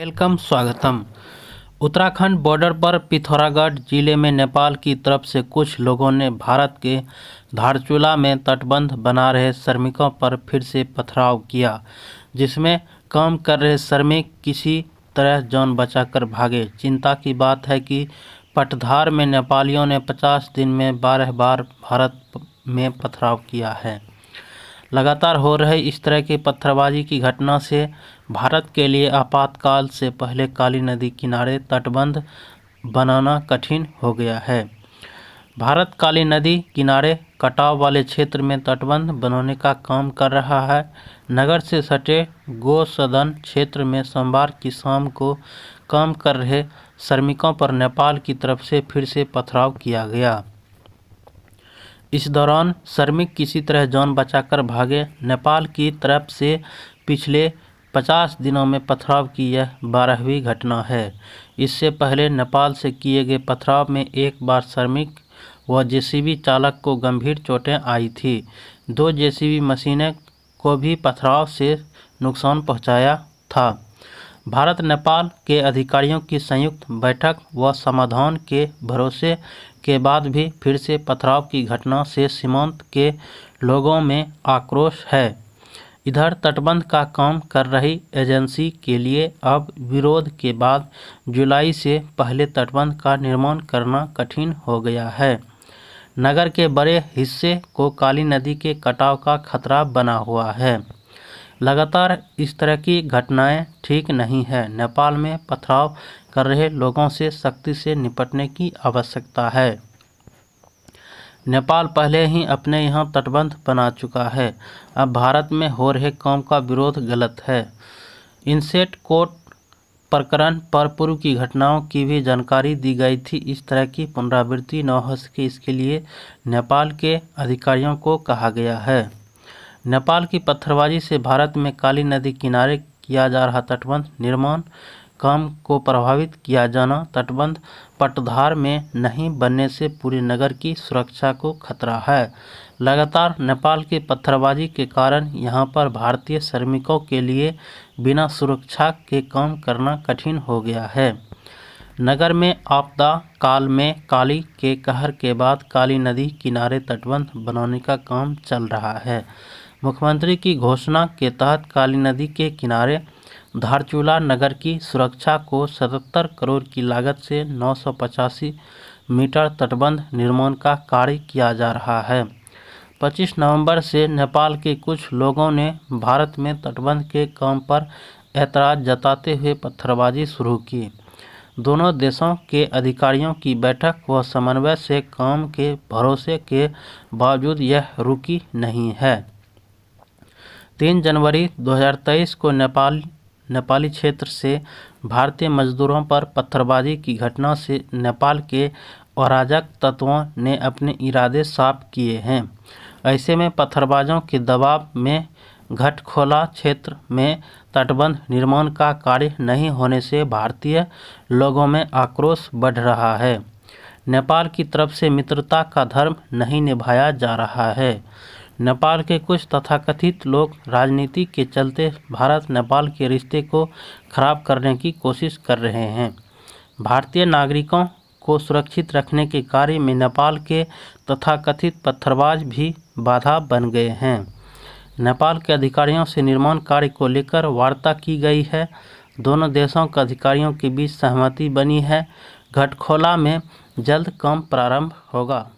welcome स्वागतम Uttarakhand border पर पिथौरागढ़ जिले में नेपाल की तरफ से कुछ लोगों ने भारत के धारचूला में तटबंध बना रहे श्रमिकों पर फिर से पथराव किया जिसमें काम कर रहे श्रमिक किसी तरह जान बचाकर भागे चिंता की बात है कि पटधार में नेपालियों ने 50 दिन में बारह बार भारत में पथराव किया है लगातार हो रहे इस तरह की पत्थरबाजी की घटना से भारत के लिए आपातकाल से पहले काली नदी किनारे तटबंध बनाना कठिन हो गया है भारत काली नदी किनारे कटाव वाले क्षेत्र में तटबंध बनाने का काम कर रहा है नगर से सटे गोसदन क्षेत्र में सोमवार की शाम को काम कर रहे श्रमिकों पर नेपाल की तरफ से फिर से पथराव किया गया इस दौरान श्रमिक किसी तरह जान बचाकर भागे नेपाल की तरफ से पिछले पचास दिनों में पथराव की यह बारहवीं घटना है इससे पहले नेपाल से किए गए पथराव में एक बार श्रमिक व जेसीबी चालक को गंभीर चोटें आई थी दो जेसीबी मशीनें को भी पथराव से नुकसान पहुंचाया था भारत नेपाल के अधिकारियों की संयुक्त बैठक व समाधान के भरोसे के बाद भी फिर से पथराव की घटना से सीमांत के लोगों में आक्रोश है इधर तटबंध का काम कर रही एजेंसी के लिए अब विरोध के बाद जुलाई से पहले तटबंध का निर्माण करना कठिन हो गया है नगर के बड़े हिस्से को काली नदी के कटाव का खतरा बना हुआ है लगातार इस तरह की घटनाएं ठीक नहीं है नेपाल में पथराव कर रहे लोगों से सख्ती से निपटने की आवश्यकता है नेपाल पहले ही अपने यहाँ तटबंध बना चुका है अब भारत में हो रहे काम का विरोध गलत है इनसेट कोट प्रकरण पर पूर्व की घटनाओं की भी जानकारी दी गई थी इस तरह की पुनरावृत्ति न हो सके इसके लिए नेपाल के अधिकारियों को कहा गया है नेपाल की पत्थरबाजी से भारत में काली नदी किनारे किया जा रहा तटबंध निर्माण काम को प्रभावित किया जाना तटबंध पटधार में नहीं बनने से पूरे नगर की सुरक्षा को खतरा है लगातार नेपाल की पत्थरबाजी के कारण यहां पर भारतीय श्रमिकों के लिए बिना सुरक्षा के काम करना कठिन हो गया है नगर में आपदा काल में काली के कहर के बाद काली नदी किनारे तटबंध बनाने का काम चल रहा है मुख्यमंत्री की घोषणा के तहत काली नदी के किनारे धारचूला नगर की सुरक्षा को सतहत्तर करोड़ की लागत से नौ मीटर तटबंध निर्माण का कार्य किया जा रहा है 25 नवंबर से नेपाल के कुछ लोगों ने भारत में तटबंध के काम पर ऐतराज़ जताते हुए पत्थरबाजी शुरू की दोनों देशों के अधिकारियों की बैठक व समन्वय से काम के भरोसे के बावजूद यह रुकी नहीं है तीन जनवरी 2023 को नेपाल नेपाली क्षेत्र से भारतीय मजदूरों पर पत्थरबाजी की घटना से नेपाल के अराजक तत्वों ने अपने इरादे साफ किए हैं ऐसे में पत्थरबाजों के दबाव में घटखोला क्षेत्र में तटबंध निर्माण का कार्य नहीं होने से भारतीय लोगों में आक्रोश बढ़ रहा है नेपाल की तरफ से मित्रता का धर्म नहीं निभाया जा रहा है नेपाल के कुछ तथाकथित लोग राजनीति के चलते भारत नेपाल के रिश्ते को खराब करने की कोशिश कर रहे हैं भारतीय नागरिकों को सुरक्षित रखने के कार्य में नेपाल के तथाकथित पत्थरबाज भी बाधा बन गए हैं नेपाल के अधिकारियों से निर्माण कार्य को लेकर वार्ता की गई है दोनों देशों के अधिकारियों के बीच सहमति बनी है घटखोला में जल्द काम प्रारंभ होगा